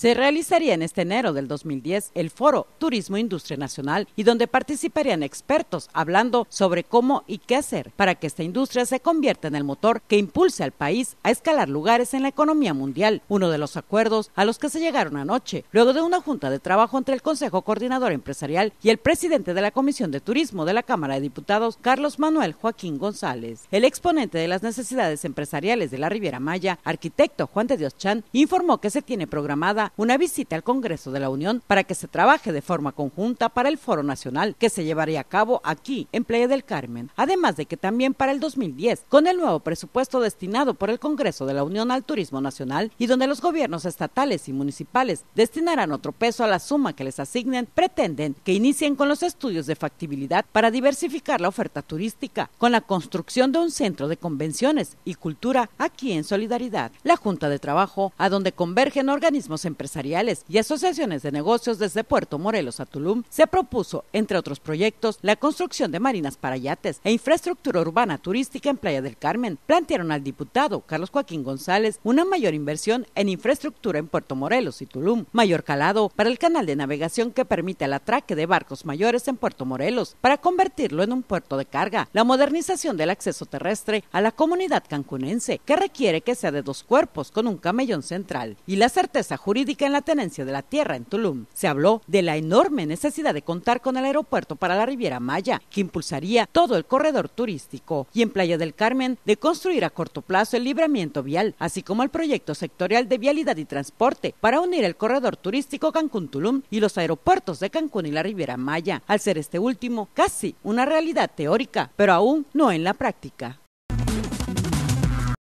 Se realizaría en este enero del 2010 el foro Turismo Industria Nacional y donde participarían expertos hablando sobre cómo y qué hacer para que esta industria se convierta en el motor que impulse al país a escalar lugares en la economía mundial, uno de los acuerdos a los que se llegaron anoche, luego de una junta de trabajo entre el Consejo Coordinador Empresarial y el presidente de la Comisión de Turismo de la Cámara de Diputados, Carlos Manuel Joaquín González. El exponente de las necesidades empresariales de la Riviera Maya, arquitecto Juan de Dios Chan, informó que se tiene programada una visita al Congreso de la Unión para que se trabaje de forma conjunta para el Foro Nacional que se llevaría a cabo aquí en Playa del Carmen, además de que también para el 2010, con el nuevo presupuesto destinado por el Congreso de la Unión al Turismo Nacional y donde los gobiernos estatales y municipales destinarán otro peso a la suma que les asignen, pretenden que inicien con los estudios de factibilidad para diversificar la oferta turística, con la construcción de un centro de convenciones y cultura aquí en solidaridad. La Junta de Trabajo, a donde convergen organismos empresariales y asociaciones de negocios desde Puerto Morelos a Tulum, se propuso, entre otros proyectos, la construcción de marinas para yates e infraestructura urbana turística en Playa del Carmen. Plantearon al diputado Carlos Joaquín González una mayor inversión en infraestructura en Puerto Morelos y Tulum, mayor calado para el canal de navegación que permite el atraque de barcos mayores en Puerto Morelos para convertirlo en un puerto de carga, la modernización del acceso terrestre a la comunidad cancunense, que requiere que sea de dos cuerpos con un camellón central, y la certeza jurídica en la tenencia de la tierra en Tulum. Se habló de la enorme necesidad de contar con el aeropuerto para la Riviera Maya, que impulsaría todo el corredor turístico, y en Playa del Carmen de construir a corto plazo el libramiento vial, así como el proyecto sectorial de vialidad y transporte para unir el corredor turístico Cancún-Tulum y los aeropuertos de Cancún y la Riviera Maya, al ser este último casi una realidad teórica, pero aún no en la práctica.